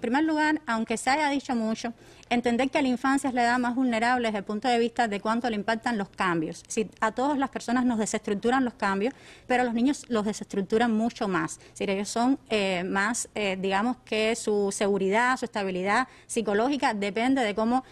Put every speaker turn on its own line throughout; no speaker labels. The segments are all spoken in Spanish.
En primer lugar, aunque se haya dicho mucho, entender que la infancia es la edad más vulnerable desde el punto de vista de cuánto le impactan los cambios. Si a todas las personas nos desestructuran los cambios, pero a los niños los desestructuran mucho más. Si ellos son eh, más, eh, digamos que su seguridad, su estabilidad psicológica depende de cómo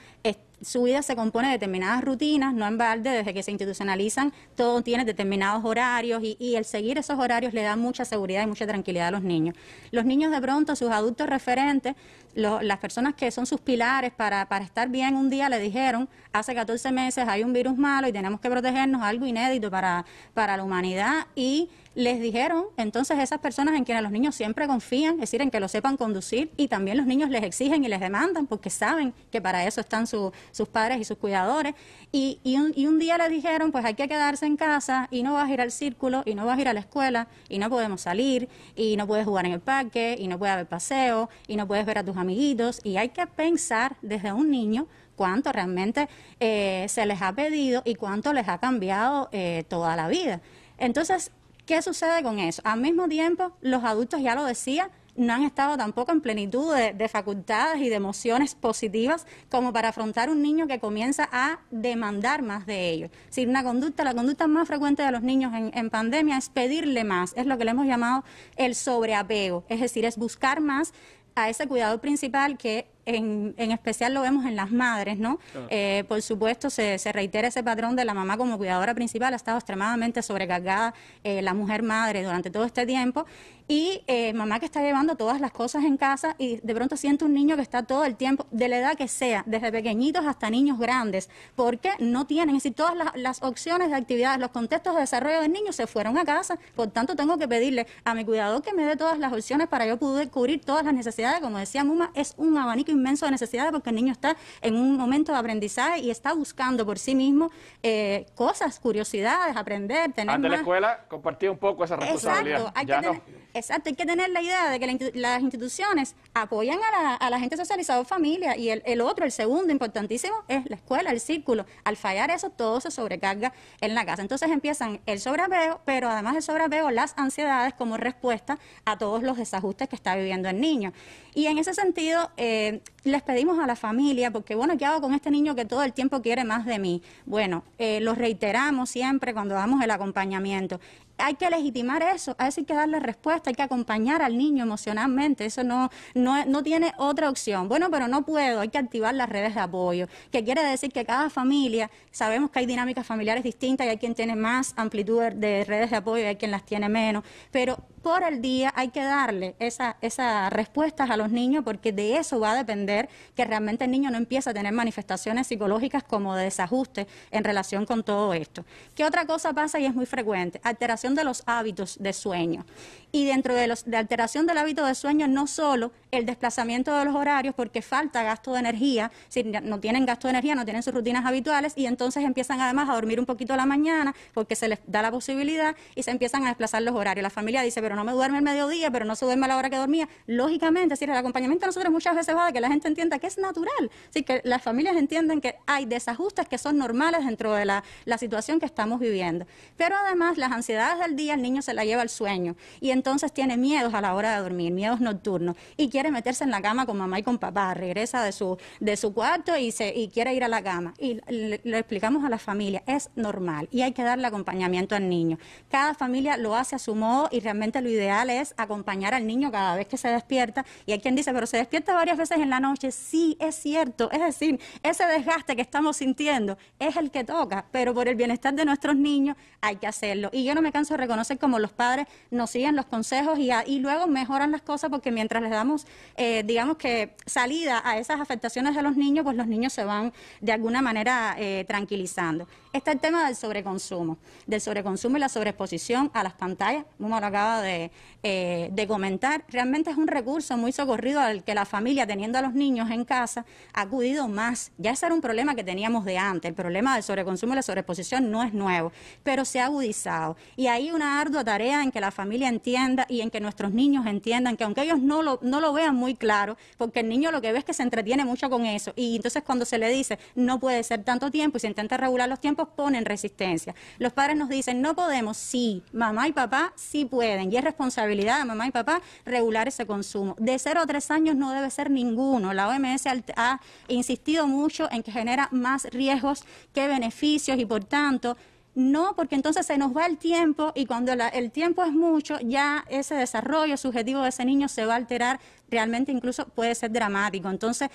su vida se compone de determinadas rutinas, no en balde, desde que se institucionalizan, todo tiene determinados horarios y, el seguir esos horarios le da mucha seguridad y mucha tranquilidad a los niños. Los niños de pronto, sus adultos referentes, las personas que son sus pilares para, estar bien un día le dijeron, hace 14 meses hay un virus malo y tenemos que protegernos, algo inédito para, para la humanidad y les dijeron entonces esas personas en quienes los niños siempre confían, es decir, en que lo sepan conducir y también los niños les exigen y les demandan porque saben que para eso están sus padres y sus cuidadores. Y, un, día les dijeron, pues hay que quedarse en casa y no vas a ir al círculo y no vas a ir a la escuela y no podemos salir y no puedes jugar en el parque y no puede haber paseo y no puedes ver a tus amiguitos y hay que pensar desde un niño cuánto realmente eh, se les ha pedido y cuánto les ha cambiado eh, toda la vida. Entonces, ¿Qué sucede con eso? Al mismo tiempo, los adultos, ya lo decía, no han estado tampoco en plenitud de, facultades y de emociones positivas como para afrontar un niño que comienza a demandar más de ellos. Si una conducta, la conducta más frecuente de los niños en, en, pandemia es pedirle más, es lo que le hemos llamado el sobreapego, es decir, es buscar más a ese cuidador principal que en, especial lo vemos en las madres, ¿no? Eh, por supuesto, se, se, reitera ese patrón de la mamá como cuidadora principal, ha estado extremadamente sobrecargada eh, la mujer madre durante todo este tiempo y eh, mamá que está llevando todas las cosas en casa y de pronto siente un niño que está todo el tiempo, de la edad que sea, desde pequeñitos hasta niños grandes, porque no tienen, es decir, todas las, opciones de actividades, los contextos de desarrollo del niño se fueron a casa, por tanto tengo que pedirle a mi cuidador que me dé todas las opciones para yo poder cubrir todas las necesidades, como decía Muma, es un abanico inmenso de necesidades porque el niño está en un momento de aprendizaje y está buscando por sí mismo eh, cosas, curiosidades, aprender, tener... Anda la escuela compartí un poco esa responsabilidad. Exacto, no. Exacto, hay que tener la idea de que las instituciones apoyan a la, gente socializada familia y el, otro, el segundo importantísimo, es la escuela, el círculo. Al fallar eso, todo se sobrecarga en la casa. Entonces empiezan el sobrepeo, pero además el sobreveo las ansiedades como respuesta a todos los desajustes que está viviendo el niño. Y en ese sentido, eh, les pedimos a la familia, porque bueno, ¿qué hago con este niño que todo el tiempo quiere más de mí? Bueno, eh, lo reiteramos siempre cuando damos el acompañamiento hay que legitimar eso, hay que darle respuesta, hay que acompañar al niño emocionalmente, eso no, no, no tiene otra opción. Bueno, pero no puedo, hay que activar las redes de apoyo, que quiere decir que cada familia, sabemos que hay dinámicas familiares distintas y hay quien tiene más amplitud de redes de apoyo y hay quien las tiene menos, pero por el día hay que darle esas esa respuestas a los niños porque de eso va a depender que realmente el niño no empiece a tener manifestaciones psicológicas como de desajuste en relación con todo esto. ¿Qué otra cosa pasa y es muy frecuente? Alteración de los hábitos de sueño. Y dentro de, los, de alteración del hábito de sueño, no solo el desplazamiento de los horarios, porque falta gasto de energía, si no tienen gasto de energía, no tienen sus rutinas habituales, y entonces empiezan además a dormir un poquito a la mañana, porque se les da la posibilidad, y se empiezan a desplazar los horarios. La familia dice, pero no me duerme el mediodía, pero no se duerme a la hora que dormía. Lógicamente, es el acompañamiento de nosotros muchas veces va a que la gente entienda que es natural, así que las familias entienden que hay desajustes que son normales dentro de la situación que estamos viviendo. Pero además, las ansiedades del día el niño se la lleva al sueño y entonces tiene miedos a la hora de dormir, miedos nocturnos y quiere meterse en la cama con mamá y con papá, regresa de su, de su cuarto y, se, y quiere ir a la cama. Y lo explicamos a la familia, es normal y hay que darle acompañamiento al niño. Cada familia lo hace a su modo y realmente lo ideal es acompañar al niño cada vez que se despierta y hay quien dice, pero se despierta varias veces en la noche, sí, es cierto, es decir, ese desgaste que estamos sintiendo es el que toca, pero por el bienestar de nuestros niños hay que hacerlo. Y yo no me canso se reconocen como los padres, nos siguen los consejos y, luego mejoran las cosas porque mientras les damos, eh, digamos que, salida a esas afectaciones de los niños, pues los niños se van de alguna manera eh, tranquilizando. Está el tema del sobreconsumo, del sobreconsumo y la sobreexposición a las pantallas, como lo acaba eh, de, comentar. Realmente es un recurso muy socorrido al que la familia, teniendo a los niños en casa, ha acudido más. Ya ese era un problema que teníamos de antes. El problema del sobreconsumo y la sobreexposición no es nuevo, pero se ha agudizado. Y ahí ...hay una ardua tarea en que la familia entienda y en que nuestros niños entiendan que aunque ellos no lo, no lo vean muy claro, porque el niño lo que ve es que se entretiene mucho con eso y entonces cuando se le dice no puede ser tanto tiempo y se intenta regular los tiempos, ponen resistencia. Los padres nos dicen no podemos, sí, mamá y papá sí pueden y es responsabilidad de mamá y papá regular ese consumo. De cero a tres años no debe ser ninguno. La OMS ha insistido mucho en que genera más riesgos que beneficios y por tanto no, porque entonces se nos va el tiempo y cuando el tiempo es mucho, ya ese desarrollo subjetivo de ese niño se va a alterar realmente, incluso puede ser dramático. Entonces,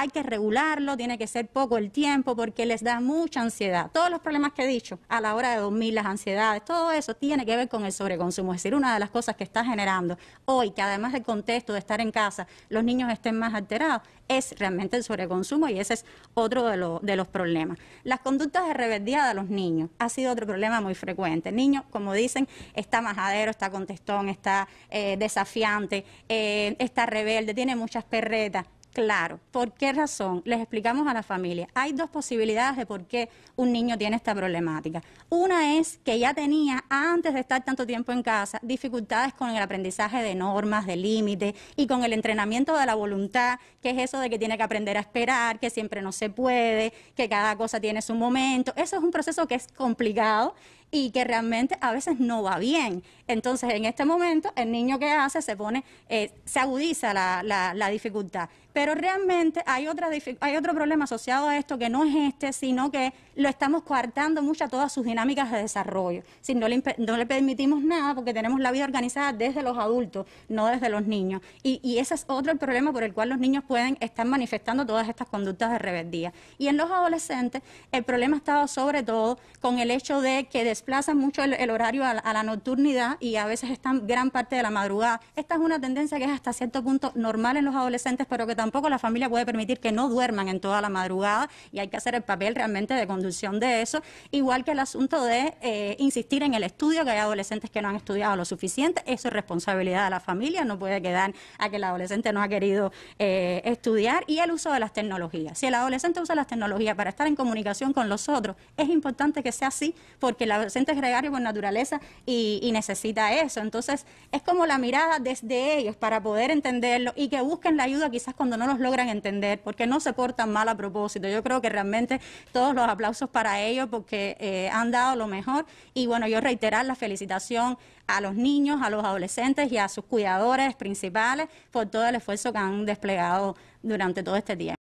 hay que regularlo, tiene que ser poco el tiempo porque les da mucha ansiedad. Todos los problemas que he dicho a la hora de dormir, las ansiedades, todo eso tiene que ver con el sobreconsumo. Es decir, una de las cosas que está generando hoy, que además del contexto de estar en casa, los niños estén más alterados, es realmente el sobreconsumo y ese es otro de, los problemas. Las conductas de rebeldía de los niños ha sido otro problema muy frecuente. El niño, como dicen, está majadero, está contestón, está eh, desafiante, eh, está rebelde, tiene muchas perretas claro. ¿Por qué razón? Les explicamos a la familia. Hay dos posibilidades de por qué un niño tiene esta problemática. Una es que ya tenía, antes de estar tanto tiempo en casa, dificultades con el aprendizaje de normas, de límites y con el entrenamiento de la voluntad, que es eso de que tiene que aprender a esperar, que siempre no se puede, que cada cosa tiene su momento. Eso es un proceso que es complicado y que realmente a veces no va bien. Entonces, en este momento, el niño que hace se pone, eh, se agudiza la, dificultad. Pero realmente hay, otra, hay otro problema asociado a esto que no es este, sino que lo estamos coartando mucho a todas sus dinámicas de desarrollo. Si no le, no permitimos nada porque tenemos la vida organizada desde los adultos, no desde los niños. Y, ese es otro problema por el cual los niños pueden estar manifestando todas estas conductas de rebeldía. Y en los adolescentes, el problema ha sobre todo con el hecho de que después plazan mucho el, horario a la, nocturnidad y a veces están gran parte de la madrugada. Esta es una tendencia que es hasta cierto punto normal en los adolescentes, pero que tampoco la familia puede permitir que no duerman en toda la madrugada y hay que hacer el papel realmente de conducción de eso, igual que el asunto de eh, insistir en el estudio, que hay adolescentes que no han estudiado lo suficiente, eso es responsabilidad de la familia, no puede quedar a que el adolescente no ha querido eh, estudiar y el uso de las tecnologías. Si el adolescente usa las tecnologías para estar en comunicación con los otros, es importante que sea así porque la, es gregario por naturaleza y, necesita eso. Entonces, es como la mirada desde ellos para poder entenderlo y que busquen la ayuda quizás cuando no los logran entender, porque no se portan mal a propósito. Yo creo que realmente todos los aplausos para ellos porque eh, han dado lo mejor. Y bueno, yo reiterar la felicitación a los niños, a los adolescentes y a sus cuidadores principales por todo el esfuerzo que han desplegado durante todo este tiempo.